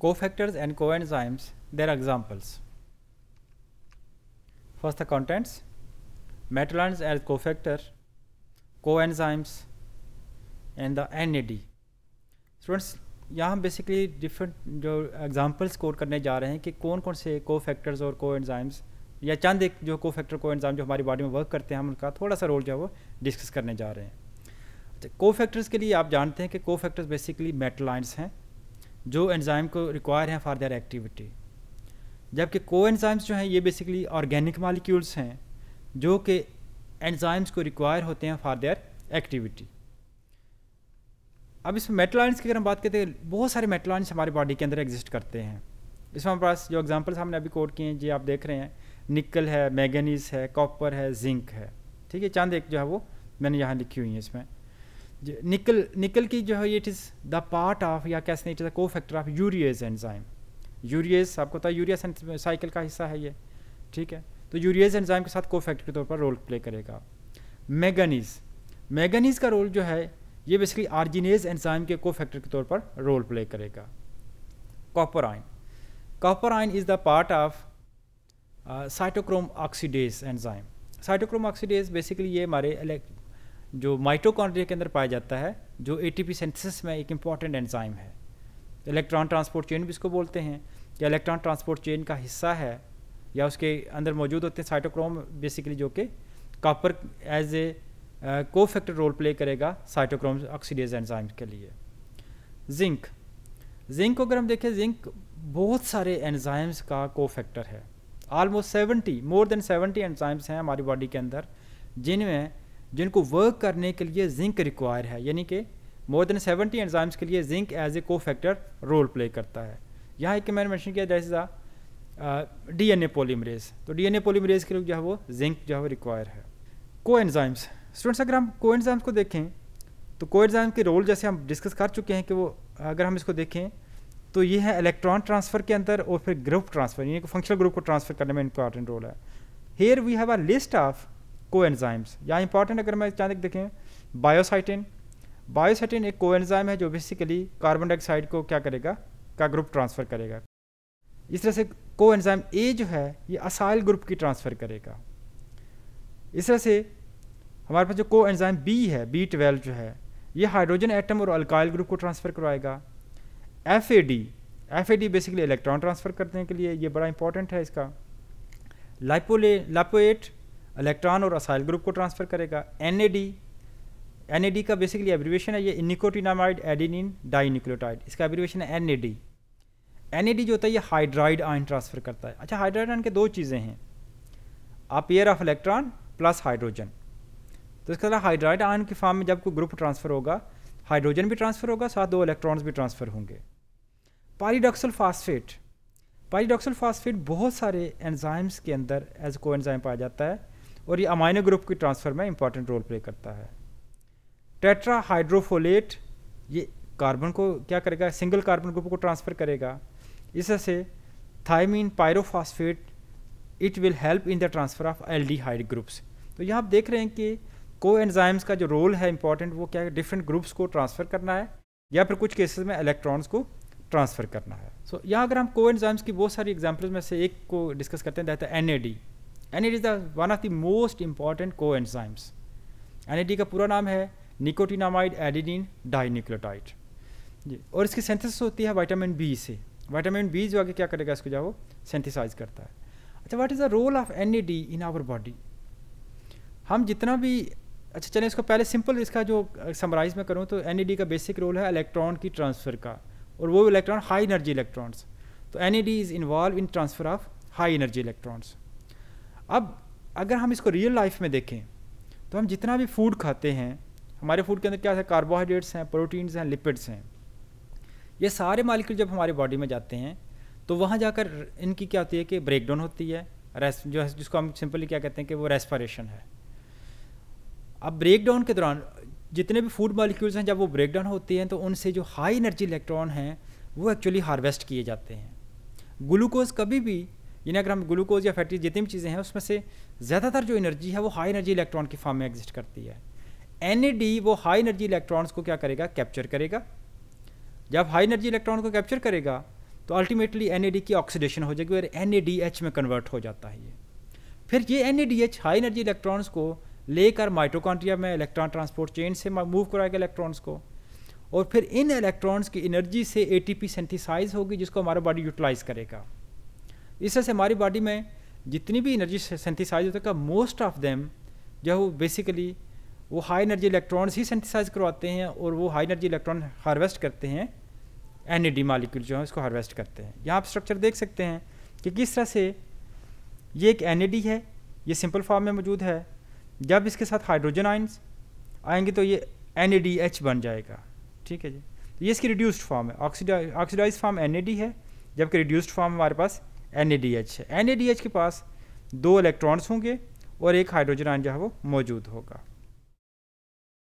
Cofactors and coenzymes, their examples. First the contents, को as cofactor, coenzymes and the NAD. Students यहाँ basically different जो examples cover करने जा रहे हैं कि कौन कौन से को फैक्टर्स और को एनजाइम्स या चंद एक जो को फैक्टर को एनजाइम जो हमारी बॉडी में वर्क करते हैं हम उनका थोड़ा सा रोल जो है वो डिस्कस करने जा रहे हैं अच्छा को फैक्टर्स के लिए आप जानते हैं कि को फैक्टर्स बेसिकली मेटलाइंस हैं जो एंजाइम को रिक्वायर हैं फॉर देयर एक्टिविटी जबकि को एनजाइम्स जो हैं ये बेसिकली ऑर्गेनिक मालिक्यूल्स हैं जो कि एनजाइम्स को रिक्वायर होते हैं फॉर देयर एक्टिविटी अब इसमें मेटलाइंस की अगर हम बात करते हैं बहुत सारे मेटलाइंस हमारे बॉडी के अंदर एग्जिस्ट करते हैं इसमें हमारे पास जो एग्ज़ाम्पल्स हमने अभी कोट किए हैं जी आप देख रहे हैं निकल है मैगनीज है कॉपर है जिंक है ठीक है चंद एक जो है वो मैंने यहाँ लिखी हुई है इसमें निकल निकल की जो है it is the part of या कैसे it is the cofactor of urease enzyme urease आपको पता है यूरिया साइकिल का हिस्सा है ये ठीक है तो यूरियज एंजाइम के साथ को फैक्टर के तौर पर रोल प्ले करेगा मैगनीज मैगनीज का रोल जो है ये बेसिकली आर्जिनेज एंजाइम के को फैक्टर के तौर पर रोल प्ले करेगा copper ion copper ion is the part of cytochrome oxidase enzyme cytochrome oxidase basically ये हमारे जो माइटोकॉन्ड्रिया के अंदर पाया जाता है जो एटीपी सिंथेसिस में एक इम्पॉर्टेंट एंजाइम है इलेक्ट्रॉन ट्रांसपोर्ट चेन भी इसको बोलते हैं कि इलेक्ट्रॉन ट्रांसपोर्ट चेन का हिस्सा है या उसके अंदर मौजूद होते हैं साइटोक्रोम बेसिकली जो कि copper as a cofactor role play करेगा साइटोक्रोम ऑक्सीडेज एंजाइम के लिए जिंक जिंक को अगर हम देखें जिंक बहुत सारे एंजाइम्स का को फैक्टर है almost seventy more than seventy enzymes हैं हमारी बॉडी के अंदर जिनमें जिनको वर्क करने के लिए जिंक रिक्वायर है यानी कि मोर देन सेवेंटी एंजाइम्स के लिए zinc as a cofactor role play करता है यहाँ एक मैंने मैंशन किया जैसे the D N A polymerase तो डी एन ए पोलीमरेज के लिए जो है वो जिंक जो है वो रिक्वायर है को एनजाइम्स स्टूडेंट्स अगर हम को एनजाइम्स को देखें तो को एनजाइम के रोल जैसे हम डिस्कस कर चुके हैं कि वो अगर हम इसको देखें तो ये है इलेक्ट्रॉन ट्रांसफ़र के अंदर और फिर ग्रुप ट्रांसफ़र यानी कि फंक्शनल ग्रुप को ट्रांसफ़र करने में इंपॉर्टेंट रोल है here we have a list of coenzymes यहाँ इंपॉर्टेंट अगर मैं अचानक देखें बायोसाइटिन बायोसाइटिन एक को एनजाइम है जो बेसिकली कार्बन डाइऑक्साइड को क्या करेगा का ग्रुप ट्रांसफ़र करेगा इस तरह से को एनजाइम ए जो है ये असाइल ग्रुप की ट्रांसफ़र करेगा इस तरह से हमारे पास जो को एनजाइम बी है बी ट्वेल्व जो है ये हाइड्रोजन एटम और अल्काइल ग्रुप को ट्रांसफ़र करवाएगा F A D F A D basically electron transfer करने के लिए ये बड़ा इंपॉर्टेंट है इसका लाइपोले लाइपोएट इलेक्ट्रॉन और असाइल ग्रुप को ट्रांसफ़र करेगा N A D N A D का बेसिकली एब्रिवेशन है ये निकोटिनामाइड एडिनिन डाइनिक्लोटाइड इसका एब्रिवेशन है N A D N A D जो होता है ये हाइड्राइड आयन ट्रांसफ़र करता है अच्छा हाइड्राइड आयन के दो चीज़ें हैं a pair pair of electron plus hydrogen तो इसका अलावा हाइड्राइड आयन के फॉर्म में जब कोई ग्रुप ट्रांसफ़र होगा हाइड्रोजन भी ट्रांसफ़र होगा साथ दो इलेक्ट्रॉन्स भी ट्रांसफ़र होंगे पारीडॉक्सल फास्फेट पारीडॉक्सल फास्फेट बहुत सारे एंजाइम्स के अंदर एज को एंजाइम पाया जाता है और ये अमाइनो ग्रुप की ट्रांसफ़र में इंपॉर्टेंट रोल प्ले करता है टेट्रा हाइड्रोफोलेट ये कार्बन को क्या करेगा सिंगल कार्बन ग्रुप को ट्रांसफ़र करेगा इससे thiamine pyrophosphate it will help in the transfer of hide groups तो यहाँ आप देख रहे हैं कि को एनजाइम्स का जो रोल है इंपॉर्टेंट वो क्या है डिफरेंट ग्रुप्स को ट्रांसफ़र करना है या फिर कुछ केसेस में इलेक्ट्रॉन्स को ट्रांसफ़र करना है सो so, यहाँ अगर हम को एनजाइम्स की बहुत सारी एग्जाम्पल्स में से एक को डिस्कस करते हैं that N A D and it is the one of the most important coenzymes N का पूरा नाम है निकोटिनामाइड एडिडिन डाइनिक्लोटाइड जी और इसकी सेंथिस होती है वाइटामिन बी से वाइटामिन बी जो आगे क्या करेगा इसको जो वो सेंथिसाइज करता है अच्छा what is the role of N in our body हम जितना भी अच्छा चलें इसको पहले सिंपल इसका जो समराइज में करूँ तो एन का बेसिक रोल है इलेक्ट्रॉन की ट्रांसफ़र का और वो इलेक्ट्रॉन हाई एनर्जी इलेक्ट्रॉन्स तो N is involve in transfer of high energy electrons अब अगर हम इसको रियल लाइफ में देखें तो हम जितना भी फूड खाते हैं हमारे फूड के अंदर क्या है कार्बोहाइड्रेट्स हैं प्रोटीन्स हैं लिपिड्स हैं ये सारे मालिक्यूल जब हमारे बॉडी में जाते हैं तो वहाँ जाकर इनकी क्या होती है कि ब्रेक डाउन होती है रेस जो है जिसको हम सिंपली क्या कहते हैं कि वो रेस्पारेशन है अब ब्रेक डाउन के दौरान जितने भी फूड मालिक्यूल्स हैं जब वो ब्रेक डाउन होती हैं तो उनसे जो हाई एनर्जी इलेक्ट्रॉन हैं वो एक्चुअली हार्वेस्ट किए जाते हैं ग्लूकोज कभी भी यानी अगर हम ग्लूकोज या फैटी जितनी भी चीज़ें हैं उसमें से ज़्यादातर जो एनर्जी है वो हाई एनर्जी इलेक्ट्रॉन की फॉर्म में एग्जिस्ट करती है एन वो हाई एनर्जी इलेक्ट्रॉन्स को क्या करेगा कैप्चर करेगा जब हाई एनर्जी इलेक्ट्रॉन को कैप्चर करेगा तो अल्टीमेटली एन की ऑक्सीडेशन हो जाएगी और एन में कन्वर्ट हो जाता है ये फिर ये एन हाई एनर्जी इलेक्ट्रॉन्स को लेकर माइट्रोकॉन्ट्रिया में इलेक्ट्रॉन ट्रांसपोर्ट चेन से मूव कराएगा इलेक्ट्रॉन्स को और फिर इन इलेक्ट्रॉन्स की एनर्जी से एटीपी सिंथेसाइज होगी जिसको हमारा बॉडी यूटिलाइज करेगा इससे हमारी बॉडी में जितनी भी एनर्जी सेंथिसाइज होता है मोस्ट ऑफ देम जो वो बेसिकली वो हाई एनर्जी इलेक्ट्रॉन्स ही सेंथिसाइज करवाते हैं और वो हाई एनर्जी इलेक्ट्रॉन हार्वेस्ट करते हैं एन ई मालिक्यूल जो है उसको हार्वेस्ट करते हैं यहाँ आप स्ट्रक्चर देख सकते हैं कि किस तरह से ये एक एन है ये सिंपल फॉर्म में मौजूद है जब इसके साथ हाइड्रोजन आइन्स आएंगे तो ये एन बन जाएगा ठीक है जी तो ये इसकी रिड्यूस्ड फॉर्म है ऑक्सीडा ऑक्सीडाइज फॉर्म एन है जबकि रिड्यूस्ड फॉर्म हमारे पास एन ए डी एच है एन ए डी एच के पास दो इलेक्ट्रॉन्स होंगे और एक हाइड्रोजन आयन जो है वो मौजूद होगा